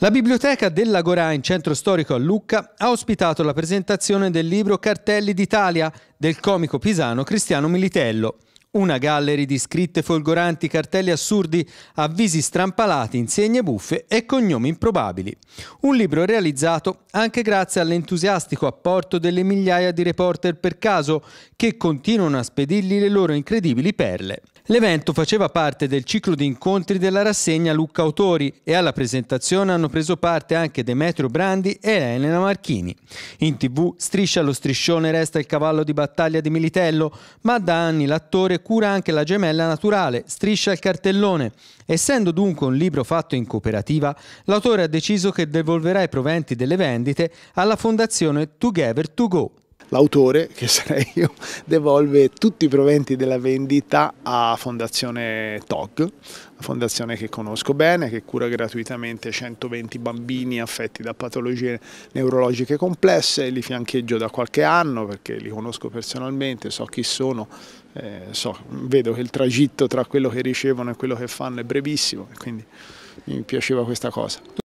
La biblioteca dell'Agorà in centro storico a Lucca ha ospitato la presentazione del libro Cartelli d'Italia del comico pisano Cristiano Militello. Una gallery di scritte folgoranti, cartelli assurdi, avvisi strampalati, insegne buffe e cognomi improbabili. Un libro realizzato anche grazie all'entusiastico apporto delle migliaia di reporter per caso che continuano a spedirgli le loro incredibili perle. L'evento faceva parte del ciclo di incontri della rassegna Lucca Autori e alla presentazione hanno preso parte anche Demetrio Brandi e Elena Marchini. In tv Striscia lo striscione resta il cavallo di battaglia di Militello, ma da anni l'attore cura anche la gemella naturale, Striscia il cartellone. Essendo dunque un libro fatto in cooperativa, l'autore ha deciso che devolverà i proventi delle vendite alla fondazione Together to Go l'autore, che sarei io, devolve tutti i proventi della vendita a Fondazione TOG, una fondazione che conosco bene, che cura gratuitamente 120 bambini affetti da patologie neurologiche complesse, li fiancheggio da qualche anno perché li conosco personalmente, so chi sono, eh, so, vedo che il tragitto tra quello che ricevono e quello che fanno è brevissimo, quindi mi piaceva questa cosa.